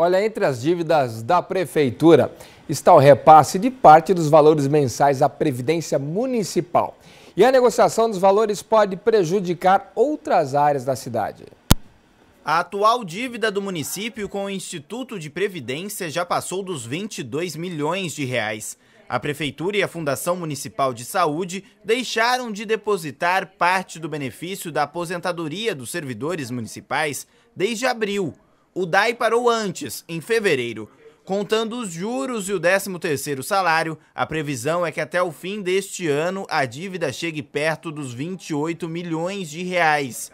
Olha, entre as dívidas da Prefeitura está o repasse de parte dos valores mensais à Previdência Municipal. E a negociação dos valores pode prejudicar outras áreas da cidade. A atual dívida do município com o Instituto de Previdência já passou dos 22 milhões de reais. A Prefeitura e a Fundação Municipal de Saúde deixaram de depositar parte do benefício da aposentadoria dos servidores municipais desde abril. O DAI parou antes, em fevereiro. Contando os juros e o 13º salário, a previsão é que até o fim deste ano a dívida chegue perto dos 28 milhões de reais.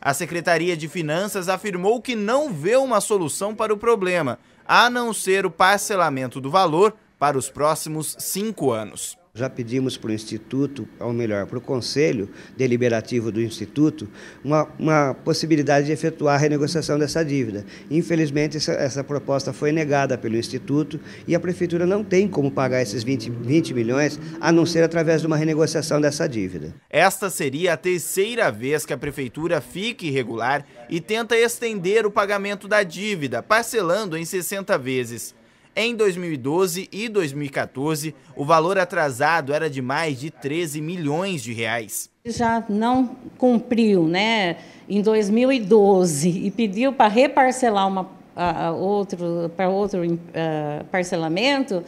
A Secretaria de Finanças afirmou que não vê uma solução para o problema, a não ser o parcelamento do valor para os próximos cinco anos. Já pedimos para o Instituto, ou melhor, para o Conselho Deliberativo do Instituto, uma, uma possibilidade de efetuar a renegociação dessa dívida. Infelizmente, essa, essa, proposta foi negada pelo Instituto e a Prefeitura não tem como pagar esses 20, 20 milhões, a não ser através de uma renegociação dessa dívida. Esta seria a terceira vez que a Prefeitura fica irregular e tenta estender o pagamento da dívida, parcelando em 60 vezes. Em 2012 e 2014, o valor atrasado era de mais de 13 milhões de reais. Já não cumpriu, né, em 2012 e pediu para reparcelar uma a, a outro para outro eh, parcelamento,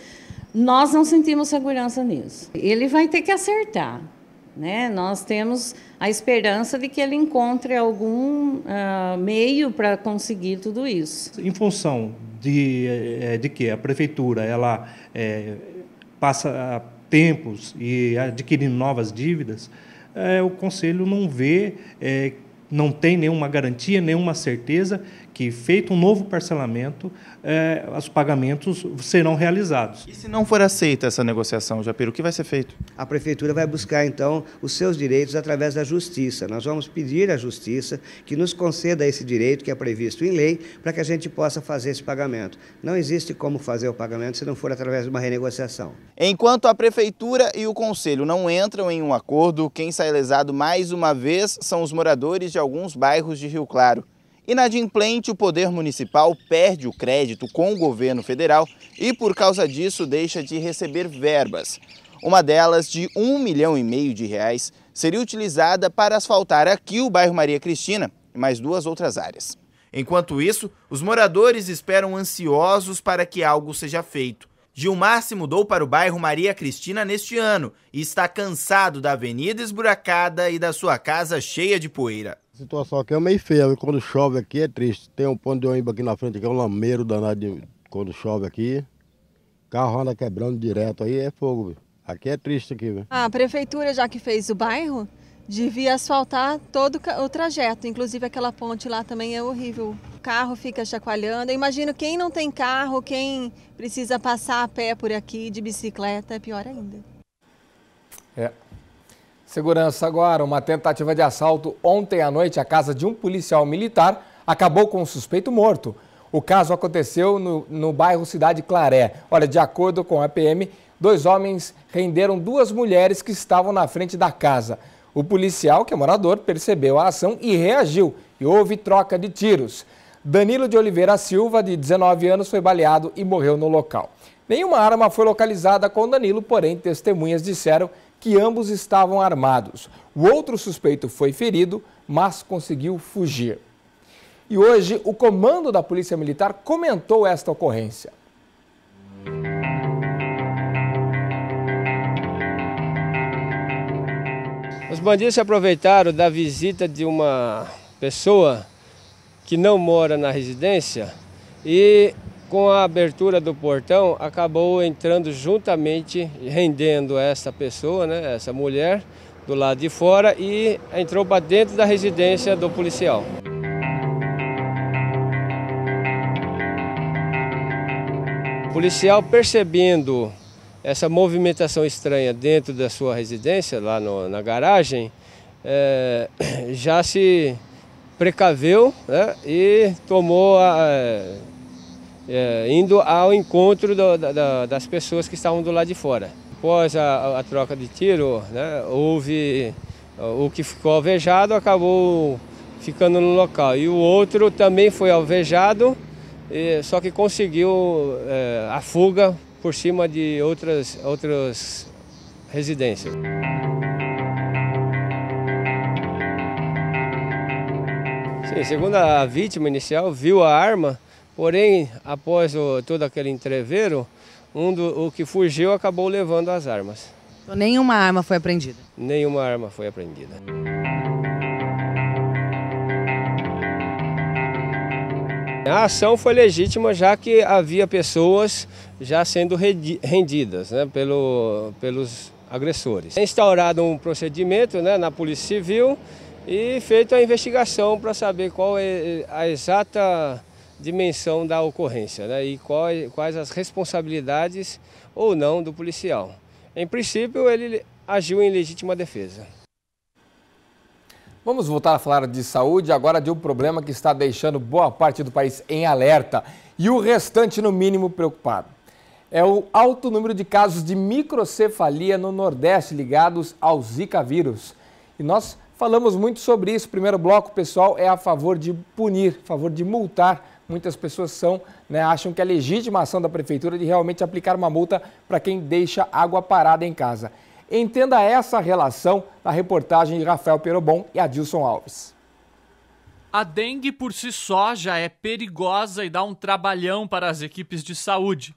nós não sentimos segurança nisso. Ele vai ter que acertar. Né? Nós temos a esperança de que ele encontre algum uh, meio para conseguir tudo isso. Em função de, eh, de que a prefeitura ela é, passa ah, tempos e adquire novas dívidas, é, o conselho não vê, é, não tem nenhuma garantia, nenhuma certeza que, feito um novo parcelamento, eh, os pagamentos serão realizados. E se não for aceita essa negociação, Japiro, o que vai ser feito? A Prefeitura vai buscar, então, os seus direitos através da Justiça. Nós vamos pedir à Justiça que nos conceda esse direito que é previsto em lei para que a gente possa fazer esse pagamento. Não existe como fazer o pagamento se não for através de uma renegociação. Enquanto a Prefeitura e o Conselho não entram em um acordo, quem sai lesado mais uma vez são os moradores de alguns bairros de Rio Claro. Inadimplente, o Poder Municipal perde o crédito com o governo federal e, por causa disso, deixa de receber verbas. Uma delas, de um milhão e meio de reais, seria utilizada para asfaltar aqui o bairro Maria Cristina e mais duas outras áreas. Enquanto isso, os moradores esperam ansiosos para que algo seja feito. Gilmar se mudou para o bairro Maria Cristina neste ano e está cansado da avenida esburacada e da sua casa cheia de poeira situação aqui é meio feia, quando chove aqui é triste. Tem um ponto de ônibus aqui na frente, que é um lameiro danado de... quando chove aqui. Carro anda quebrando direto, aí é fogo, Aqui é triste aqui, viu? A prefeitura, já que fez o bairro, devia asfaltar todo o trajeto. Inclusive aquela ponte lá também é horrível. O carro fica chacoalhando. Eu imagino quem não tem carro, quem precisa passar a pé por aqui de bicicleta, é pior ainda. É, Segurança agora, uma tentativa de assalto ontem à noite à casa de um policial militar acabou com um suspeito morto. O caso aconteceu no, no bairro Cidade Claré. Olha, de acordo com a PM, dois homens renderam duas mulheres que estavam na frente da casa. O policial, que é morador, percebeu a ação e reagiu e houve troca de tiros. Danilo de Oliveira Silva, de 19 anos, foi baleado e morreu no local. Nenhuma arma foi localizada com Danilo, porém testemunhas disseram que ambos estavam armados. O outro suspeito foi ferido, mas conseguiu fugir. E hoje, o comando da Polícia Militar comentou esta ocorrência. Os bandidos se aproveitaram da visita de uma pessoa que não mora na residência e com a abertura do portão, acabou entrando juntamente, rendendo essa pessoa, né, essa mulher, do lado de fora e entrou para dentro da residência do policial. O policial percebendo essa movimentação estranha dentro da sua residência, lá no, na garagem, é, já se precaveu né, e tomou a. É, é, indo ao encontro do, da, das pessoas que estavam do lado de fora. Após a, a troca de tiro, né, houve o que ficou alvejado acabou ficando no local e o outro também foi alvejado, só que conseguiu é, a fuga por cima de outras, outras residências. Sim, segundo a vítima inicial, viu a arma Porém, após o, todo aquele entreveiro, um do, o que fugiu acabou levando as armas. Então, nenhuma arma foi apreendida? Nenhuma arma foi apreendida. A ação foi legítima, já que havia pessoas já sendo rendidas né, pelo, pelos agressores. É instaurado um procedimento né, na Polícia Civil e feita a investigação para saber qual é, é a exata dimensão da ocorrência né, e quais, quais as responsabilidades ou não do policial. Em princípio, ele agiu em legítima defesa. Vamos voltar a falar de saúde, agora de um problema que está deixando boa parte do país em alerta e o restante, no mínimo, preocupado. É o alto número de casos de microcefalia no Nordeste ligados ao Zika vírus. E nós falamos muito sobre isso. Primeiro bloco, pessoal, é a favor de punir, a favor de multar muitas pessoas são, né, acham que é legítima a ação da prefeitura é de realmente aplicar uma multa para quem deixa água parada em casa. Entenda essa relação na reportagem de Rafael Perobon e Adilson Alves. A dengue por si só já é perigosa e dá um trabalhão para as equipes de saúde.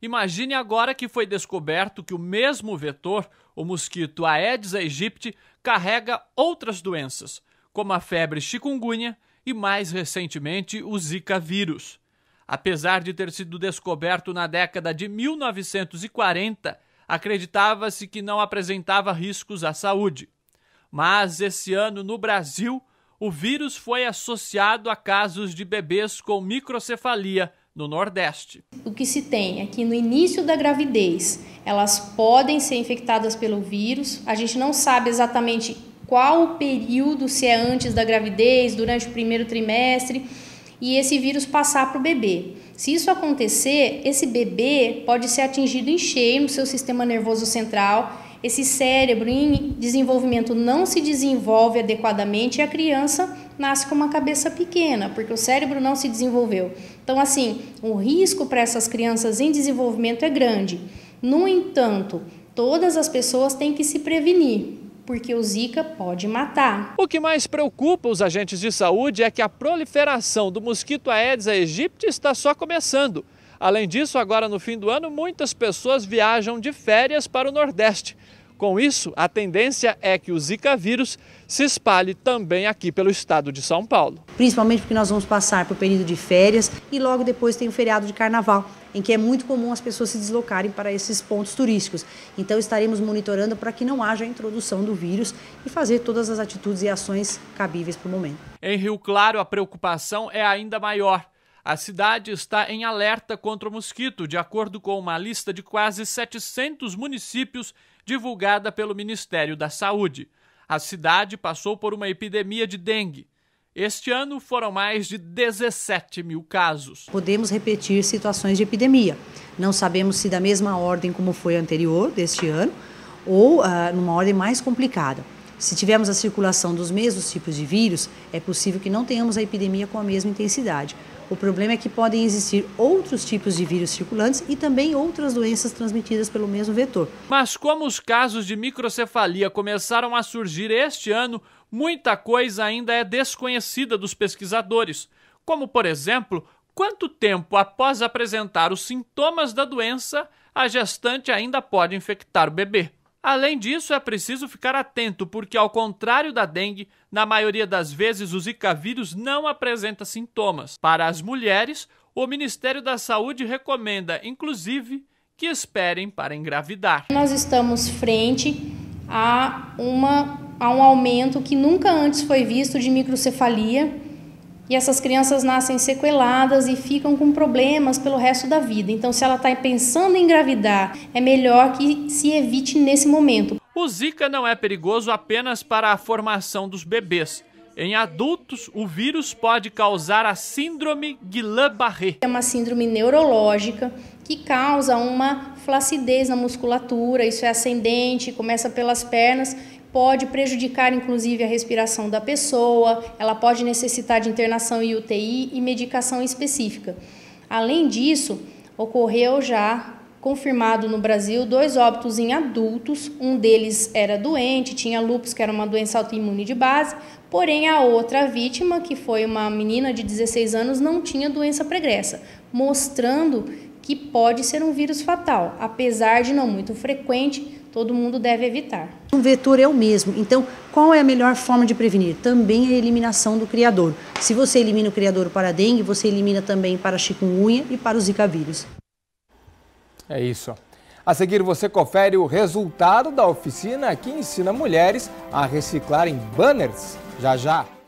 Imagine agora que foi descoberto que o mesmo vetor, o mosquito Aedes aegypti, carrega outras doenças, como a febre chikungunya e, mais recentemente, o Zika vírus. Apesar de ter sido descoberto na década de 1940, acreditava-se que não apresentava riscos à saúde. Mas esse ano, no Brasil, o vírus foi associado a casos de bebês com microcefalia no Nordeste. O que se tem é que no início da gravidez elas podem ser infectadas pelo vírus, a gente não sabe exatamente qual o período, se é antes da gravidez, durante o primeiro trimestre, e esse vírus passar para o bebê. Se isso acontecer, esse bebê pode ser atingido em cheio no seu sistema nervoso central. Esse cérebro em desenvolvimento não se desenvolve adequadamente e a criança nasce com uma cabeça pequena, porque o cérebro não se desenvolveu. Então, assim, o risco para essas crianças em desenvolvimento é grande. No entanto, todas as pessoas têm que se prevenir porque o Zika pode matar. O que mais preocupa os agentes de saúde é que a proliferação do mosquito Aedes aegypti está só começando. Além disso, agora no fim do ano, muitas pessoas viajam de férias para o Nordeste. Com isso, a tendência é que o Zika vírus se espalhe também aqui pelo estado de São Paulo. Principalmente porque nós vamos passar por período de férias e logo depois tem o feriado de carnaval, em que é muito comum as pessoas se deslocarem para esses pontos turísticos. Então estaremos monitorando para que não haja a introdução do vírus e fazer todas as atitudes e ações cabíveis para o momento. Em Rio Claro, a preocupação é ainda maior. A cidade está em alerta contra o mosquito, de acordo com uma lista de quase 700 municípios divulgada pelo Ministério da Saúde. A cidade passou por uma epidemia de dengue. Este ano foram mais de 17 mil casos. Podemos repetir situações de epidemia. Não sabemos se da mesma ordem como foi anterior, deste ano, ou uh, numa ordem mais complicada. Se tivermos a circulação dos mesmos tipos de vírus, é possível que não tenhamos a epidemia com a mesma intensidade. O problema é que podem existir outros tipos de vírus circulantes e também outras doenças transmitidas pelo mesmo vetor. Mas como os casos de microcefalia começaram a surgir este ano, muita coisa ainda é desconhecida dos pesquisadores. Como, por exemplo, quanto tempo após apresentar os sintomas da doença a gestante ainda pode infectar o bebê. Além disso, é preciso ficar atento, porque, ao contrário da dengue, na maioria das vezes o Zika vírus não apresenta sintomas. Para as mulheres, o Ministério da Saúde recomenda, inclusive, que esperem para engravidar. Nós estamos frente a, uma, a um aumento que nunca antes foi visto de microcefalia e essas crianças nascem sequeladas e ficam com problemas pelo resto da vida. Então, se ela está pensando em engravidar, é melhor que se evite nesse momento. O Zika não é perigoso apenas para a formação dos bebês. Em adultos, o vírus pode causar a síndrome Guillain-Barré. É uma síndrome neurológica que causa uma flacidez na musculatura, isso é ascendente, começa pelas pernas pode prejudicar inclusive a respiração da pessoa, ela pode necessitar de internação e UTI e medicação específica. Além disso, ocorreu já confirmado no Brasil dois óbitos em adultos, um deles era doente, tinha lúpus, que era uma doença autoimune de base, porém a outra vítima, que foi uma menina de 16 anos, não tinha doença pregressa, mostrando que pode ser um vírus fatal, apesar de não muito frequente todo mundo deve evitar. Um vetor é o mesmo, então qual é a melhor forma de prevenir? Também a eliminação do criador. Se você elimina o criador para a dengue, você elimina também para a chikungunya e para o zika vírus. É isso. A seguir você confere o resultado da oficina que ensina mulheres a reciclarem banners. Já já!